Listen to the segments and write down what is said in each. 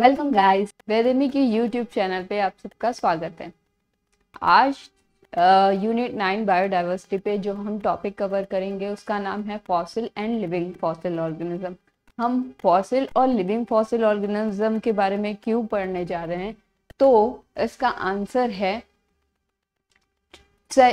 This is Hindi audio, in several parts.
वेलकम गाइस वेदनी की यूट्यूब चैनल पे आप सबका स्वागत है आज यूनिट नाइन बायोडाइवर्सिटी पे जो हम टॉपिक कवर करेंगे उसका नाम है fossil and living fossil organism हम फॉसिल और लिविंग फॉसिल ऑर्गेनिज्म के बारे में क्यों पढ़ने जा रहे हैं तो इसका आंसर है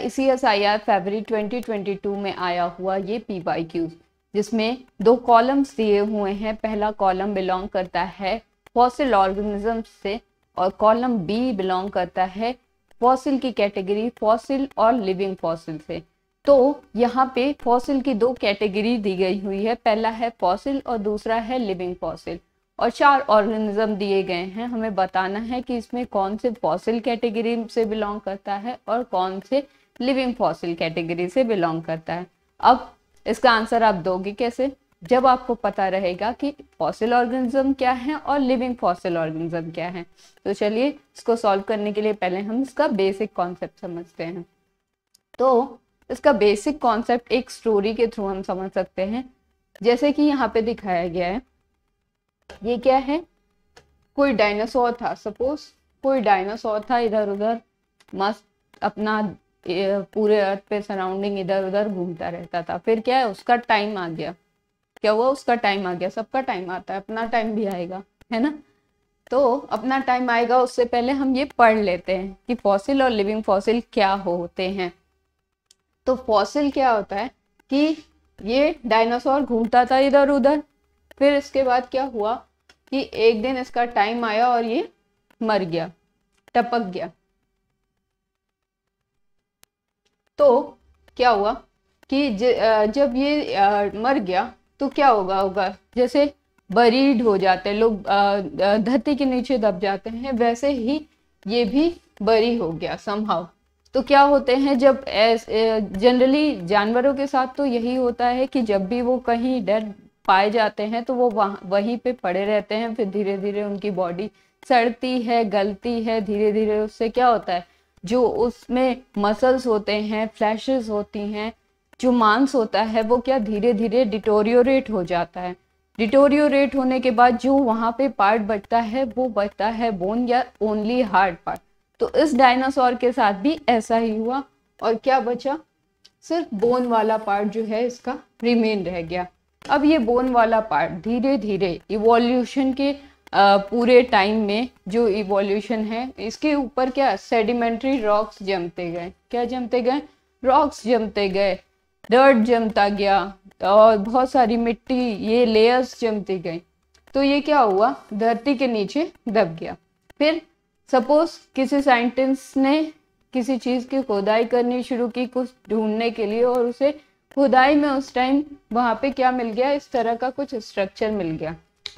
C S I R February twenty twenty two में आया हुआ ये पी वाई क्यू जिसमें दो कॉलम्स दिए हुए हैं पहला कॉलम बिलोंग करता है फॉसिल ऑर्गेनिज्म से और कॉलम बी बिलोंग करता है फॉसिल की कैटेगरी फॉसिल और लिविंग फॉसिल से तो यहाँ पे फॉसिल की दो कैटेगरी दी गई हुई है पहला है फॉसिल और दूसरा है लिविंग फॉसिल और चार ऑर्गेनिज्म दिए गए हैं हमें बताना है कि इसमें कौन से फॉसिल कैटेगरी से बिलोंग करता है और कौन से लिविंग फॉसिल कैटेगरी से बिलोंग करता है अब इसका आंसर आप दोगे कैसे जब आपको पता रहेगा कि फॉसिल ऑर्गेनिज्म क्या है और लिविंग फॉसिल ऑर्गेनिज्म क्या है तो चलिए इसको सॉल्व करने के लिए पहले हम इसका बेसिक कॉन्सेप्ट समझते हैं तो इसका बेसिक कॉन्सेप्ट एक स्टोरी के थ्रू हम समझ सकते हैं जैसे कि यहाँ पे दिखाया गया है ये क्या है कोई डायनासोर था सपोज कोई डायनासोर था इधर उधर मस्त अपना पूरे अर्थ पे सराउंडिंग इधर उधर घूमता रहता था फिर क्या है उसका टाइम आ गया क्या हुआ उसका टाइम आ गया सबका टाइम आता है अपना टाइम भी आएगा है ना तो अपना टाइम आएगा उससे पहले हम ये पढ़ लेते हैं कि फॉसिल और लिविंग फॉसिल क्या होते हैं तो फॉसिल क्या होता है कि ये डायनासोर घूमता था इधर उधर फिर इसके बाद क्या हुआ कि एक दिन इसका टाइम आया और ये मर गया टपक गया तो क्या हुआ कि जब ये मर गया तो क्या होगा होगा जैसे बरीड हो जाते हैं लोग धरती के नीचे दब जाते हैं वैसे ही ये भी बरी हो गया संभाव तो क्या होते हैं जब जनरली जानवरों के साथ तो यही होता है कि जब भी वो कहीं डर पाए जाते हैं तो वो वहाँ वहीं पे पड़े रहते हैं फिर धीरे धीरे उनकी बॉडी सड़ती है गलती है धीरे धीरे उससे क्या होता है जो उसमें मसल्स होते हैं फ्लैशेस होती हैं जो मांस होता है वो क्या धीरे धीरे डिटोरियोरेट हो जाता है डिटोरियोरेट होने के बाद जो वहाँ पे पार्ट बचता है वो बचता है बोन या ओनली हार्ड पार्ट तो इस डायनासोर के साथ भी ऐसा ही हुआ और क्या बचा सिर्फ बोन वाला पार्ट जो है इसका रिमेन रह गया अब ये बोन वाला पार्ट धीरे धीरे इवोल्यूशन के पूरे टाइम में जो इवोल्यूशन है इसके ऊपर क्या सेडिमेंट्री रॉक्स जमते गए क्या जमते गए रॉक्स जमते गए डर्ट जमता गया और बहुत सारी मिट्टी ये लेयर्स जमती गई तो ये क्या हुआ धरती के नीचे दब गया फिर सपोज किसी साइंटिस्ट ने किसी चीज़ की खुदाई करनी शुरू की कुछ ढूंढने के लिए और उसे खुदाई में उस टाइम वहां पे क्या मिल गया इस तरह का कुछ स्ट्रक्चर मिल गया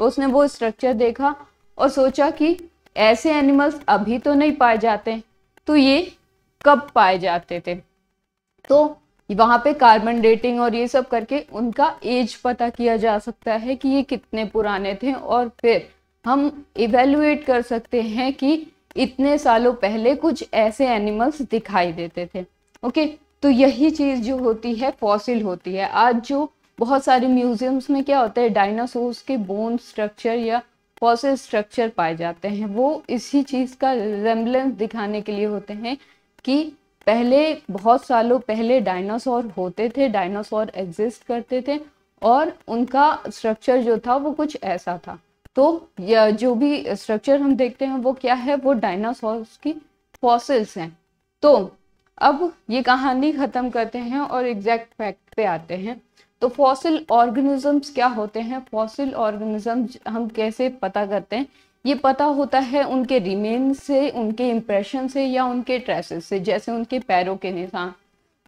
उसने वो स्ट्रक्चर देखा और सोचा कि ऐसे एनिमल्स अभी तो नहीं पाए जाते तो ये कब पाए जाते थे तो वहां पे कार्बन डेटिंग और ये सब करके उनका एज पता किया जा सकता है कि ये कितने पुराने थे और फिर हम इवेलुएट कर सकते हैं कि इतने सालों पहले कुछ ऐसे एनिमल्स दिखाई देते थे ओके तो यही चीज़ जो होती है फॉसिल होती है आज जो बहुत सारे म्यूजियम्स में क्या होता है डायनासोर्स के बोन स्ट्रक्चर या फॉसिल स्ट्रक्चर पाए जाते हैं वो इसी चीज़ का रेमलेंस दिखाने के लिए होते हैं कि पहले बहुत सालों पहले डायनासोर होते थे डायनासोर एग्जिस्ट करते थे और उनका स्ट्रक्चर जो था वो कुछ ऐसा था तो जो भी स्ट्रक्चर हम देखते हैं वो क्या है वो डायनासोर की फॉसिल्स हैं तो अब ये कहानी ख़त्म करते हैं और एग्जैक्ट फैक्ट पे आते हैं तो फॉसिल ऑर्गेनिजम्स क्या होते हैं फॉसिल ऑर्गेनिजम हम कैसे पता करते हैं ये पता होता है उनके रिमेन से उनके इम्प्रेशन से या उनके ट्रेसेस से जैसे उनके पैरों के निशान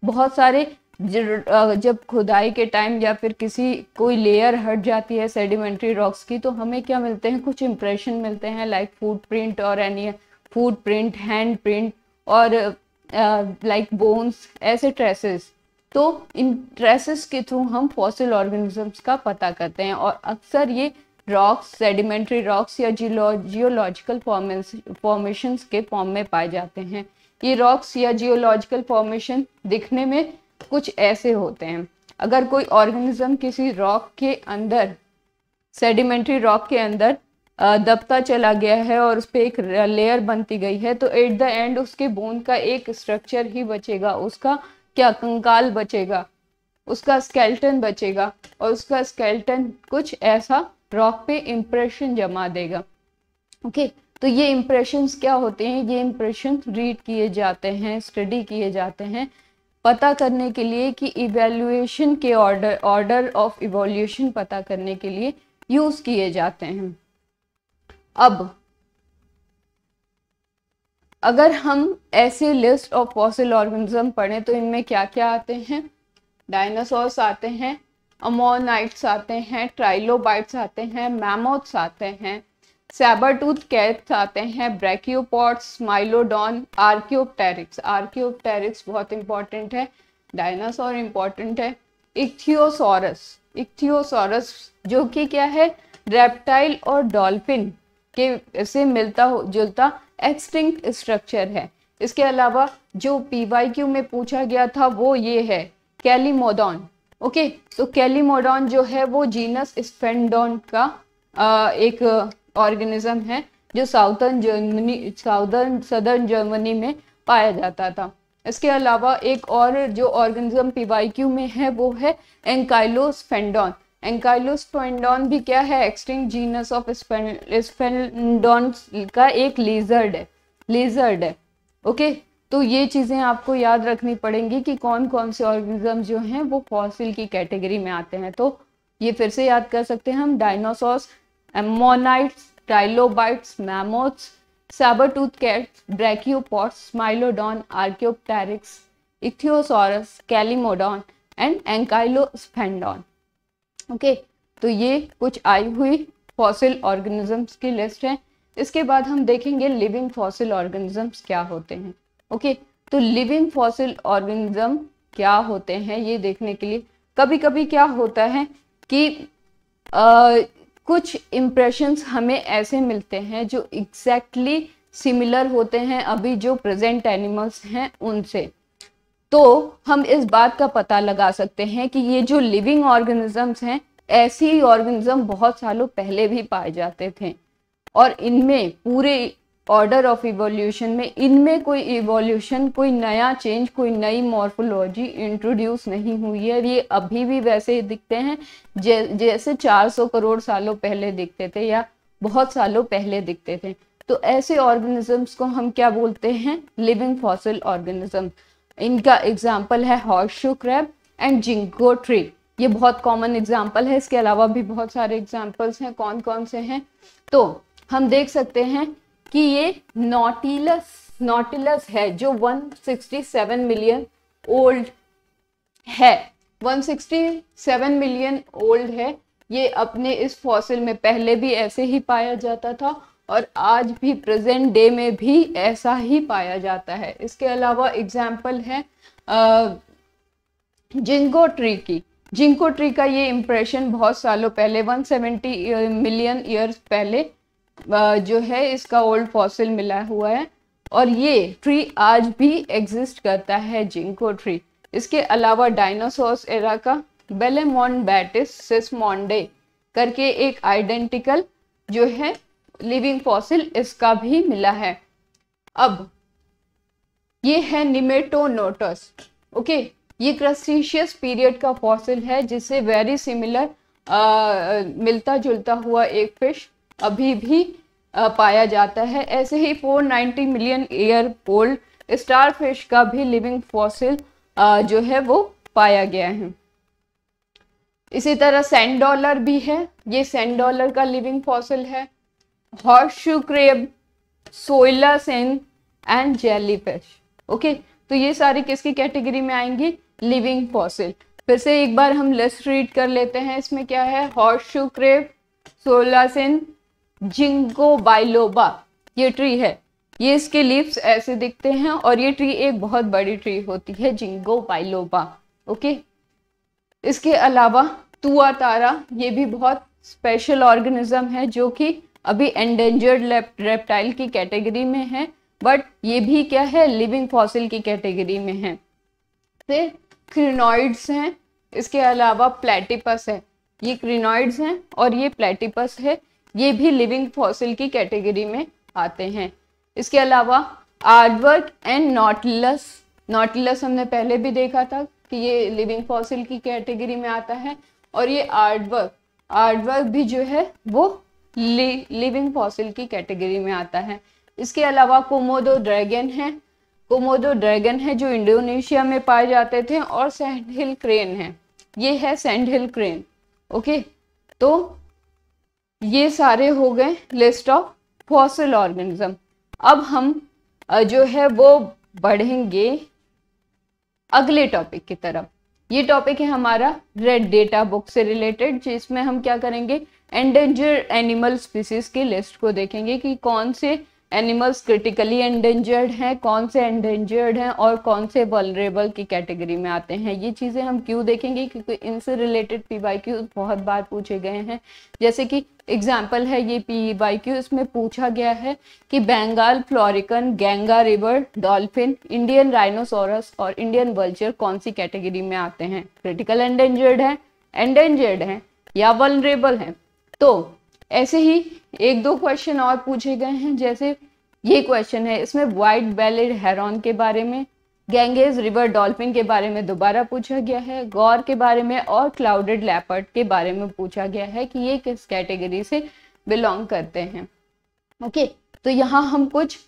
बहुत सारे जब खुदाई के टाइम या फिर किसी कोई लेयर हट जाती है सेडिमेंट्री रॉक्स की तो हमें क्या मिलते हैं कुछ इम्प्रेशन मिलते हैं लाइक फूट प्रिंट और any footprint handprint और लाइक बोन्स ऐसे ट्रेसेस तो इन ट्रेसेस के थ्रू हम फॉसिल ऑर्गेनिजम्स का पता करते हैं और अक्सर ये रॉक्स सेडिमेंट्री रॉक्स या जियोलॉजिकल फॉर्मेशन के फॉर्म में पाए जाते हैं ये रॉक्स या जियोलॉजिकल फॉर्मेशन दिखने में कुछ ऐसे होते हैं अगर कोई ऑर्गेनिज्म किसी रॉक के अंदर सेडिमेंट्री रॉक के अंदर दबता चला गया है और उस पर एक लेयर बनती गई है तो एट द एंड उसके बोन का एक स्ट्रक्चर ही बचेगा उसका क्या कंकाल बचेगा उसका स्केल्टन बचेगा और उसका स्केल्टन कुछ ऐसा रॉक पे इम्प्रेशन जमा देगा ओके okay? तो ये इम्प्रेशन क्या होते हैं ये इम्प्रेशन रीड किए जाते हैं स्टडी किए जाते हैं पता करने के लिए कि इवेल्युएशन के ऑर्डर ऑर्डर ऑफ इवोल्यूशन पता करने के लिए यूज किए जाते हैं अब अगर हम ऐसे लिस्ट ऑफ फॉसिल ऑर्गेनिज्म पढ़ें तो इनमें क्या क्या आते हैं डायनासोर्स आते हैं अमोनाइट्स आते हैं ट्राइलोबाइट्स आते हैं मैमोथ्स आते हैं सैबर टूथ कैट्स आते हैं ब्रैक्योपॉट्स माइलोडॉन आर्क्योपटेरिक्स आर्क्योपटेरिक्स बहुत इंपॉर्टेंट है डायनासोर इंपॉर्टेंट है इक्थियोसोरस इक्थियोसोरस जो कि क्या है रेप्टाइल और डॉल्फिन के से मिलता जुलता एक्सटिंक्ट स्ट्रक्चर है इसके अलावा जो पीवाईक्यू में पूछा गया था वो ये है कैलीमोडॉन ओके तो कैलीमोडॉन जो है वो जीनस स्पेंडोन का आ, एक ऑर्गेनिज्म है जो southern Germany southern southern Germany में पाया जाता था इसके अलावा एक और जो ऑर्गेनिज्म पीवाईक्यू में है वो है एंकाइलोस्फेंडॉन एंकाइलोस्फेंडॉन भी क्या है एक्सटिंग जीनस ऑफ स्पेंडॉन का एक लेजर्ड है लेजर्ड है ओके तो ये चीज़ें आपको याद रखनी पड़ेंगी कि कौन कौन से ऑर्गेनिज्म जो हैं वो फॉसिल की कैटेगरी में आते हैं तो ये फिर से याद कर सकते हैं हम dinosaurs ammonites trilobites mammoths tooth cats brachiopods smilodon archaeopteryx ichthyosaurus calimodon and ankylosphenodon okay तो ये कुछ आई हुई फॉसिल ऑर्गेनिजम्स की लिस्ट है इसके बाद हम देखेंगे लिविंग फॉसिल ऑर्गेनिजम्स क्या होते हैं ओके तो लिविंग फॉसिल ऑर्गेनिज्म क्या होते हैं ये देखने के लिए कभी कभी क्या होता है कि आ, कुछ इम्प्रेशंस हमें ऐसे मिलते हैं जो एग्जैक्टली exactly सिमिलर होते हैं अभी जो प्रेजेंट एनिमल्स हैं उनसे तो हम इस बात का पता लगा सकते हैं कि ये जो लिविंग ऑर्गेनिजम्स हैं ऐसी ऑर्गेनिज्म बहुत सालों पहले भी पाए जाते थे और इनमें पूरे ऑर्डर ऑफ इवोल्यूशन में इनमें कोई इवोल्यूशन कोई नया चेंज कोई नई मॉर्फोलॉजी इंट्रोड्यूस नहीं हुई है ये अभी भी वैसे ही दिखते हैं जै, जैसे 400 करोड़ सालों पहले दिखते थे या बहुत सालों पहले दिखते थे तो ऐसे ऑर्गेनिजम्स को हम क्या बोलते हैं लिविंग फॉसिल ऑर्गेनिज्म इनका एग्जाम्पल है horseshoe crab and ginkgo tree ये बहुत कॉमन एग्जाम्पल है इसके अलावा भी बहुत सारे एग्जाम्पल्स हैं कौन कौन से हैं तो हम देख सकते हैं कि ये नोटिलस नोटिलस है जो 167 मिलियन ओल्ड है 167 मिलियन ओल्ड है ये अपने इस फॉसिल में पहले भी ऐसे ही पाया जाता था और आज भी प्रेजेंट डे में भी ऐसा ही पाया जाता है इसके अलावा एग्जाम्पल है जिंको ट्री की जिंको ट्री का ये इम्प्रेशन बहुत सालों पहले 170 मिलियन ईयर्स पहले जो है इसका ओल्ड फॉसिल मिला हुआ है और ये ट्री आज भी एग्जिस्ट करता है जिंको ट्री इसके अलावा डायनासोर्स एरा का बेलेमोन बैटिस सिस्मोंडे करके एक आइडेंटिकल जो है लिविंग फॉसिल इसका भी मिला है अब ये है निमेटोनोटस ओके ये क्रस्टिशियस पीरियड का फॉसिल है जिसे वेरी सिमिलर मिलता जुलता हुआ एक फिश अभी भी पाया जाता है ऐसे ही 490 मिलियन ईयर ओल्ड स्टारफिश का भी लिविंग फॉसिल जो है वो पाया गया है इसी तरह सेंड डॉलर भी है ये सेंड डॉलर का लिविंग फॉसिल है हॉर्शू क्रेब सोइलस एंड जेलीफिश ओके तो ये सारी किसकी कैटेगरी में आएंगी लिविंग फॉसिल फिर से एक बार हम लिस्ट रीड कर लेते हैं इसमें क्या है हॉर्शू क्रेब सोलासिन जिंको बाइलोबा ये ट्री है ये इसके लीव्स ऐसे दिखते हैं और ये ट्री एक बहुत बड़ी ट्री होती है जिंगो बाइलोबा ओके इसके अलावा तुआ तारा ये भी बहुत स्पेशल ऑर्गेनिज्म है जो कि अभी एंडेंजर्ड रेप्टाइल की कैटेगरी में है बट ये भी क्या है लिविंग फॉसिल की कैटेगरी में है फिर क्रिनॉइड्स हैं इसके अलावा प्लेटिपस है ये क्रिनॉइड्स हैं और ये प्लेटिपस है ये भी लिविंग फॉसिल की कैटेगरी में आते हैं इसके अलावा आर्डवर्क एंड नॉटलस नॉटलस हमने पहले भी देखा था कि ये लिविंग फॉसिल की कैटेगरी में आता है और ये आर्डवर्क आर्डवर्क भी जो है वो लिविंग फॉसिल की कैटेगरी में आता है इसके अलावा कोमोदो ड्रैगन है कोमोदो ड्रैगन है जो इंडोनेशिया में पाए जाते थे और सैंड हिल क्रेन है ये है सैंड हिल क्रेन ओके तो ये सारे हो गए लिस्ट ऑफ फॉसिल ऑर्गेनिज्म अब हम जो है वो बढ़ेंगे अगले टॉपिक की तरफ ये टॉपिक है हमारा रेड डेटा बुक से रिलेटेड जिसमें हम क्या करेंगे एंडेंजर एनिमल स्पीसीज की लिस्ट को देखेंगे कि कौन से एनिमल्स क्रिटिकली एंडेंजर्ड हैं कौन से एंडेंजर्ड हैं और कौन से वलरेबल की कैटेगरी में आते हैं ये चीज़ें हम क्यों देखेंगे क्योंकि इनसे रिलेटेड पी वाई क्यू बहुत बार पूछे गए हैं जैसे कि एग्जाम्पल है ये पी वाई क्यू इसमें पूछा गया है कि Bengal florican Ganga river dolphin Indian rhinoceros और इंडियन वल्चर कौन सी कैटेगरी में आते हैं क्रिटिकल एंडेंजर्ड हैं एंडेंजर्ड हैं या वलरेबल हैं तो ऐसे ही एक दो क्वेश्चन और पूछे गए हैं जैसे ये क्वेश्चन है इसमें वाइट बेलेड हेरॉन के बारे में गैंगेज रिवर डॉल्फिन के बारे में दोबारा पूछा गया है गौर के बारे में और क्लाउडेड लैपर्ट के बारे में पूछा गया है कि ये किस कैटेगरी से बिलोंग करते हैं ओके okay, तो यहाँ हम कुछ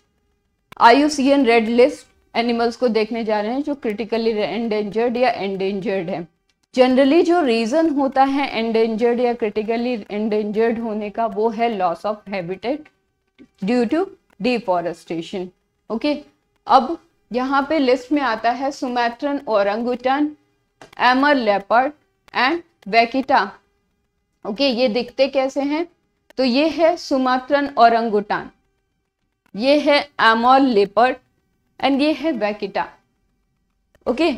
आई रेड लिस्ट एनिमल्स को देखने जा रहे हैं जो क्रिटिकली एंडेंजर्ड या एंडेंजर्ड है जनरली जो रीज़न होता है एंडेंजर्ड या क्रिटिकली एंडेंजर्ड होने का वो है loss of habitat due to deforestation okay अब यहाँ पे लिस्ट में आता है Sumatran orangutan Amur leopard and vaquita okay ये दिखते कैसे हैं तो ये है सुमेट्रन औरंगुटान ये है एमोल लेपर्ड एंड ये है वैकिटा ओके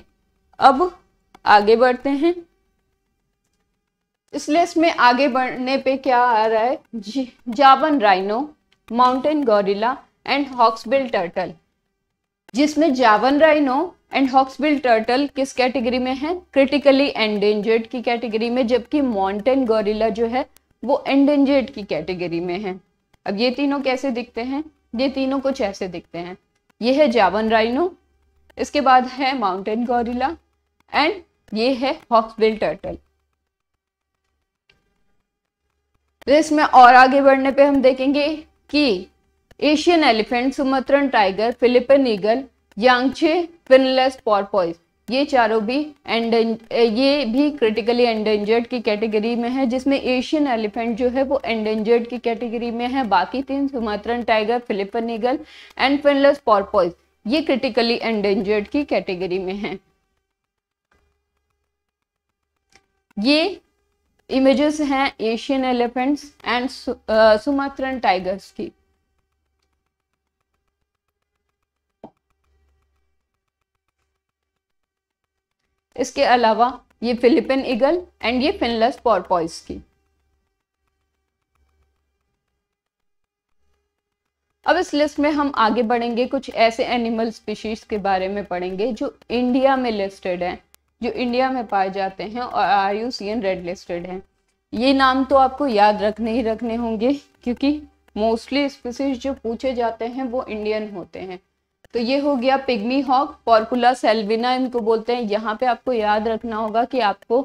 अब आगे बढ़ते हैं इस लिस्ट में आगे बढ़ने पे क्या आ रहा है Javan rhino mountain gorilla and hawksbill turtle जिसमें Javan rhino and hawksbill turtle किस कैटेगरी में है क्रिटिकली एंडेंजर्ड की कैटेगरी में जबकि माउंटेन गोरिल्ला जो है वो एंडेंजर्ड की कैटेगरी में है अब ये तीनों कैसे दिखते हैं ये तीनों कुछ ऐसे दिखते हैं ये है जावन राइनो इसके बाद है माउंटेन गोरिल्ला एंड ये है हॉक्सबिल टर्टल तो इसमें और आगे बढ़ने पे हम देखेंगे कि Asian elephant Sumatran tiger Philippine eagle Yangtze finless porpoise ये चारों भी एंड ये भी क्रिटिकली एंडेंजर्ड की कैटेगरी में है जिसमें एशियन एलिफेंट जो है वो एंडेंजर्ड की कैटेगरी में है बाकी तीन Sumatran tiger Philippine eagle and finless porpoise ये क्रिटिकली एंडेंजर्ड की कैटेगरी में है ये इमेजेस हैं Asian elephants and Sumatran tigers की इसके अलावा ये फिलिपिन ईगल एंड ये फिनलस पॉरपॉइस की अब इस लिस्ट में हम आगे बढ़ेंगे कुछ ऐसे एनिमल स्पीशीज के बारे में पढ़ेंगे जो इंडिया में लिस्टेड हैं जो इंडिया में पाए जाते हैं और I U C N red listed हैं ये नाम तो आपको याद रखने ही रखने होंगे क्योंकि मोस्टली स्पीसीज जो पूछे जाते हैं वो इंडियन होते हैं तो ये हो गया पिग्मी हॉक पॉर्कुला सेल्विना इनको बोलते हैं यहाँ पे आपको याद रखना होगा कि आपको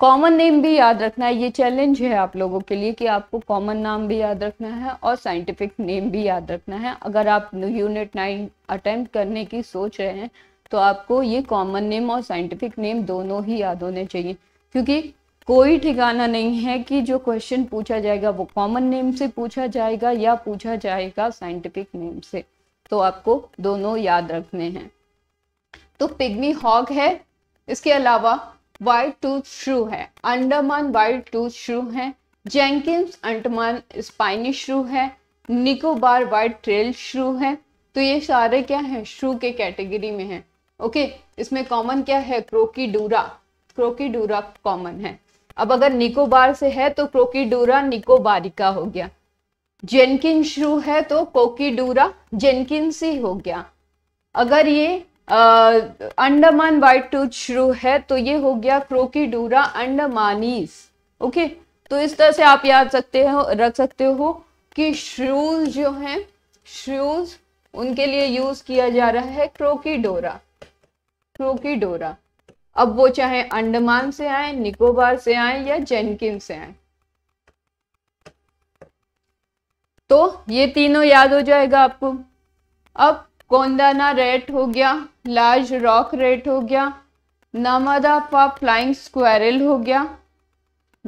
कॉमन नेम भी याद रखना है ये चैलेंज है आप लोगों के लिए कि आपको कॉमन नाम भी याद रखना है और साइंटिफिक नेम भी याद रखना है अगर आप यूनिट नाइन अटेम्प्ट करने की सोच रहे हैं तो आपको ये कॉमन नेम और साइंटिफिक नेम दोनों ही याद होने चाहिए क्योंकि कोई ठिकाना नहीं है कि जो क्वेश्चन पूछा जाएगा वो कॉमन नेम से पूछा जाएगा या पूछा जाएगा साइंटिफिक नेम से तो आपको दोनों याद रखने हैं तो पिग्मी हॉग है इसके अलावा वाइट टूथ श्रू है अंडमान वाइट टूथ श्रू है जेंकिंस अंडमान स्पाइनी श्रू है निकोबार वाइट ट्रेल श्रू है तो ये सारे क्या है श्रू के कैटेगरी में है ओके इसमें कॉमन क्या है क्रोकीडूरा क्रोकीडूरा कॉमन है अब अगर निकोबार से है तो क्रोकीडूरा निकोबारिका हो गया जेनकिन श्रू है तो कोकीडूरा सी हो गया अगर ये आ, अंडमान वाइट टूथ श्रू है तो ये हो गया क्रोकीडूरा अंडमानीस ओके तो इस तरह से आप याद सकते हो रख सकते हो कि श्रूज जो हैं श्रूज उनके लिए यूज किया जा रहा है क्रोकीडोरा क्रोकीडोरा अब वो चाहे अंडमान से आए निकोबार से आए या जेनकिन से आए तो ये तीनों याद हो जाएगा आपको अब कोंदाना रेट हो गया लार्ज रॉक रेट हो गया नामादा पा फ्लाइंग स्क्वायरल हो गया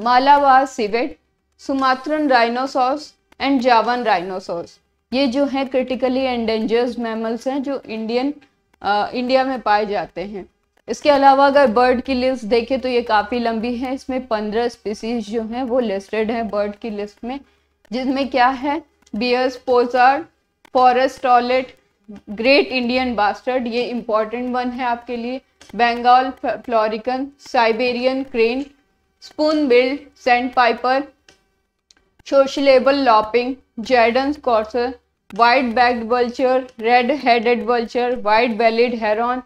Malabar civet Sumatran rhinoceros and Javan rhinoceros ये जो है क्रिटिकली एंडेंजर्स मैमल्स हैं जो इंडियन आ, इंडिया में पाए जाते हैं इसके अलावा अगर बर्ड की लिस्ट देखें तो ये काफ़ी लंबी है इसमें पंद्रह स्पीसीज जो हैं वो लिस्टेड हैं बर्ड की लिस्ट में जिसमें क्या है Baer's pochard forest owlet great Indian bustard ये इम्पॉर्टेंट वन है आपके लिए Bengal florican Siberian crane spoon billed sandpiper sociable lapwing Jerdon's courser white backed vulture red headed vulture white bellied heron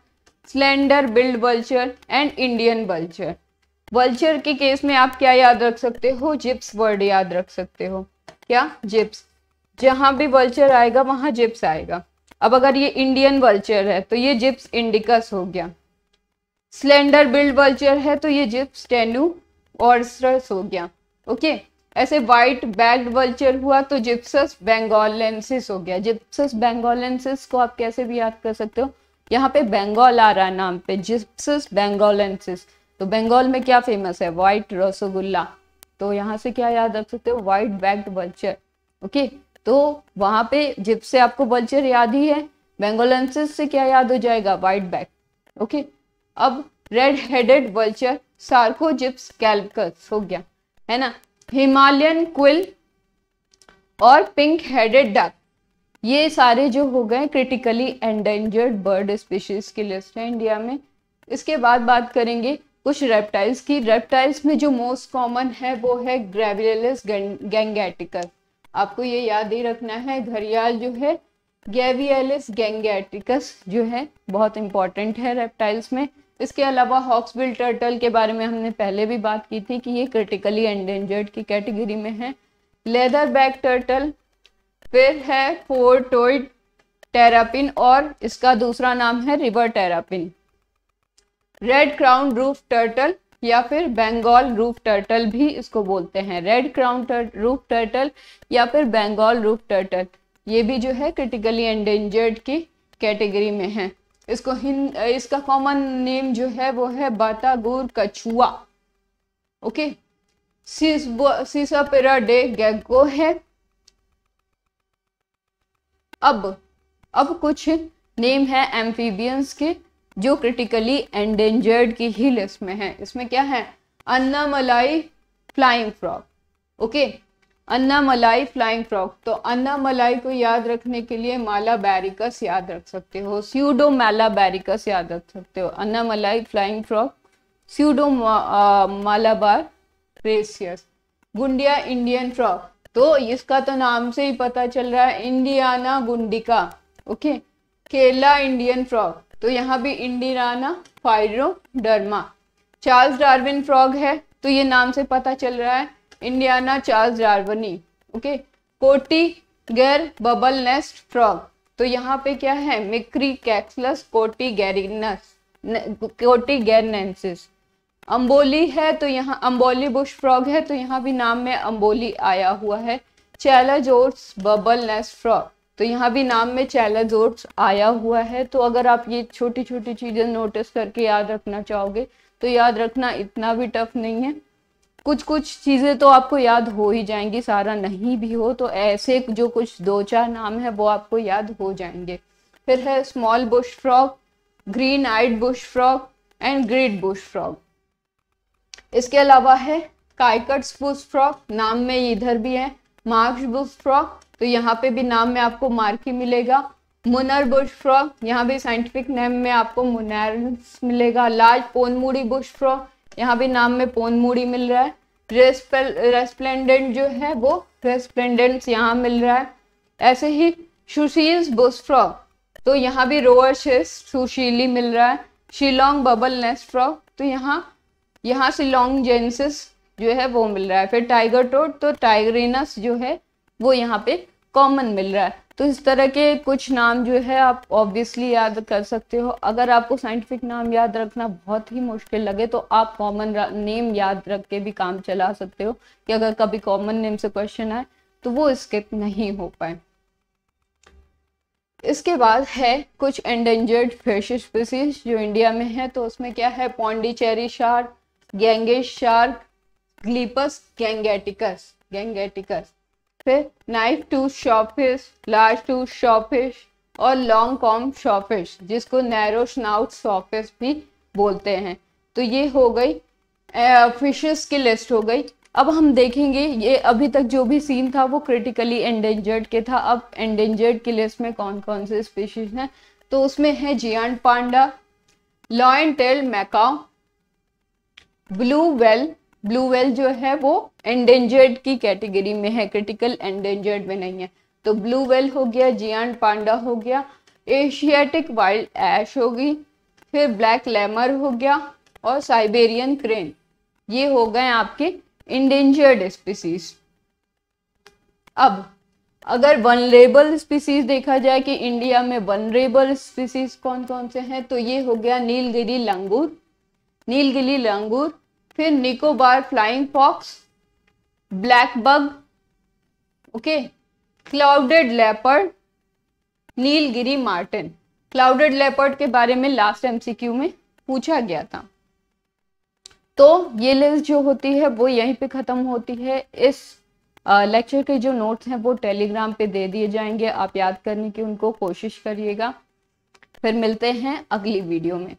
slender billed vulture and Indian vulture vulture के केस में आप क्या याद रख सकते हो जिप्स वर्ड याद रख सकते हो क्या जिप्स जहां भी वल्चर आएगा वहां जिप्स आएगा अब अगर ये इंडियन वल्चर है तो ये जिप्स इंडिकस हो गया स्लेंडर बिल्ड वल्चर है तो ये जिप्स टेनू और हो गया ओके okay? ऐसे वाइट बैग्ड वल्चर हुआ तो जिप्सस बेंगोलेंसिस हो गया जिप्सस बेंगोलेंसिस को आप कैसे भी याद कर सकते हो यहाँ पे बेंगोल आ रहा नाम पे जिप्सस बेंगोलेंसिस तो बंगाल में क्या फेमस है वाइट रसोगुल्ला तो यहाँ से क्या याद रख सकते हो वाइट बैग्ड वल्चर ओके तो वहां पे जिप से आपको वल्चर याद ही है बेंगोलेंसिस से क्या याद हो जाएगा वाइट बैग ओके अब red headed vulture Gyps calvus हो गया है ना हिमालयन क्विल और पिंक हेडेड डक ये सारे जो हो गए क्रिटिकली एंडेंजर्ड बर्ड स्पीशीज की लिस्ट है इंडिया में इसके बाद बात करेंगे कुछ रेप्टाइल्स की रेप्टाइल्स में जो मोस्ट कॉमन है वो है ग्रेवियलिस गैंगेटिकस आपको ये याद ही रखना है घरियाल जो है गैवियलिस गैंगेटिकस जो है बहुत इंपॉर्टेंट है रेप्टाइल्स में इसके अलावा हॉक्सबिल टर्टल के बारे में हमने पहले भी बात की थी कि ये क्रिटिकली एंडेंजर्ड की कैटेगरी में है लेदर बैक टर्टल फिर है फोर टोइड टेरापिन और इसका दूसरा नाम है river terrapin red crowned roof turtle या फिर बंगाल रूफ टर्टल भी इसको बोलते हैं रेड क्राउन रूफ टर्टल या फिर बंगाल रूफ टर्टल ये भी जो है क्रिटिकली एंडेंजर्ड की कैटेगरी में है इसको हिंद इसका कॉमन नेम जो है वो है बातागोर कछुआ ओके डे गैगो है अब अब कुछ नेम है एम्फीबियंस के जो क्रिटिकली एंडेंजर्ड की ही लिस्ट में है इसमें क्या है अन्ना मलाई फ्लाइंग फ्रॉग ओके अन्ना मलाई फ्लाइंग फ्रॉग तो अन्ना मलाई को याद रखने के लिए माला बैरिकस याद रख सकते हो स्यूडो माला बैरिकस याद रख सकते हो Anamalai flying frog pseudo Malabar रेसियस गुंडिया इंडियन फ्रॉग तो इसका तो नाम से ही पता चल रहा है इंडियाना गुंडिका ओके केला इंडियन फ्रॉग तो यहाँ भी इंडियाना इंडिराना डर्मा चार्ल्स डार्विन फ्रॉग है तो ये नाम से पता चल रहा है इंडियाना चार्ल्स डार्वनी ओके कोटी गैर बबल नेस्ट फ्रॉग तो यहाँ पे क्या है मिक्री कैक्सलस कोटी गैरिनस कोटी गैरनेसिस अम्बोली है तो यहाँ अम्बोली बुश फ्रॉग है तो यहाँ भी नाम में अम्बोली आया हुआ है चैलाजोर्स बबल नेस्ट फ्रॉग तो यहाँ भी नाम में चैलाजोर्स आया हुआ है तो अगर आप ये छोटी छोटी चीज़ें नोटिस करके याद रखना चाहोगे तो याद रखना इतना भी टफ नहीं है कुछ कुछ चीज़ें तो आपको याद हो ही जाएंगी सारा नहीं भी हो तो ऐसे जो कुछ दो चार नाम है वो आपको याद हो जाएंगे फिर है small bush frog green eyed bush frog and great bush frog इसके अलावा है काइकट्स बुश फ्रॉक नाम में इधर भी है मार्क्स बुश फ्रॉक तो यहाँ पे भी नाम में आपको ही मिलेगा मुनर बुश फ्रॉक यहाँ भी साइंटिफिक नेम में आपको मुनर मिलेगा लार्ज पोनमुड़ी बुश फ्रॉक यहाँ भी नाम में पोन मूड़ी मिल रहा है रेस्पेल रेस्प्लेंडेंट जो है वो रेस्प्लेंडेंट यहाँ मिल रहा है ऐसे ही सुशील्स बोस्ट्रॉ तो यहाँ भी रोअर शिस सुशीली मिल रहा है शिलोंग बबल नेस्ट्रॉ तो यहाँ यहाँ शिलोंग जेंसिस जो है वो मिल रहा है फिर टाइगर टोट तो टाइगरिनस जो है वो यहाँ पे कॉमन मिल रहा है तो इस तरह के कुछ नाम जो है आप ऑब्वियसली याद कर सकते हो अगर आपको साइंटिफिक नाम याद रखना बहुत ही मुश्किल लगे तो आप कॉमन नेम याद रख के भी काम चला सकते हो कि अगर कभी कॉमन नेम से क्वेश्चन आए तो वो स्किप नहीं हो पाए इसके बाद है कुछ एंडेंजर्ड फिश स्पीसीज जो इंडिया में है तो उसमें क्या है पौंडीचेरी शार्क गेंगे शार्क ग्लीपस गैंगेटिकस गैंगेटिकस फिर knifetooth sawfish largetooth sawfish और लॉन्ग कॉम शॉपिश जिसको नैरो स्नाउट शॉपिश भी बोलते हैं तो ये हो गई फिशेस की लिस्ट हो गई अब हम देखेंगे ये अभी तक जो भी सीन था वो क्रिटिकली एंडेंजर्ड के था अब एंडेंजर्ड की लिस्ट में कौन कौन से स्पीशीज हैं तो उसमें है giant panda lion tail macaque blue whale blue whale जो है वो एंडेंजर्ड की कैटेगरी में है क्रिटिकल एंडेंजर्ड में नहीं है तो ब्लू वेल हो गया जियान पांडा हो गया एशियाटिक वाइल्ड ऐश होगी फिर ब्लैक लेमर हो गया और साइबेरियन क्रेन ये हो गए आपके इंडेंजर्ड स्पीसीज अब अगर वनरेबल स्पीसीज देखा जाए कि इंडिया में वनरेबल स्पीसीज कौन कौन से हैं तो ये हो गया नीलगिरी लंगूर नीलगिरी लंगूर फिर Nicobar flying fox blackbuck okay clouded leopard Nilgiri marten clouded leopard के बारे में लास्ट एमसीक्यू में पूछा गया था तो ये लिस्ट जो होती है वो यहीं पे ख़त्म होती है इस लेक्चर के जो नोट्स हैं वो टेलीग्राम पे दे दिए जाएंगे आप याद करने की उनको कोशिश करिएगा फिर मिलते हैं अगली वीडियो में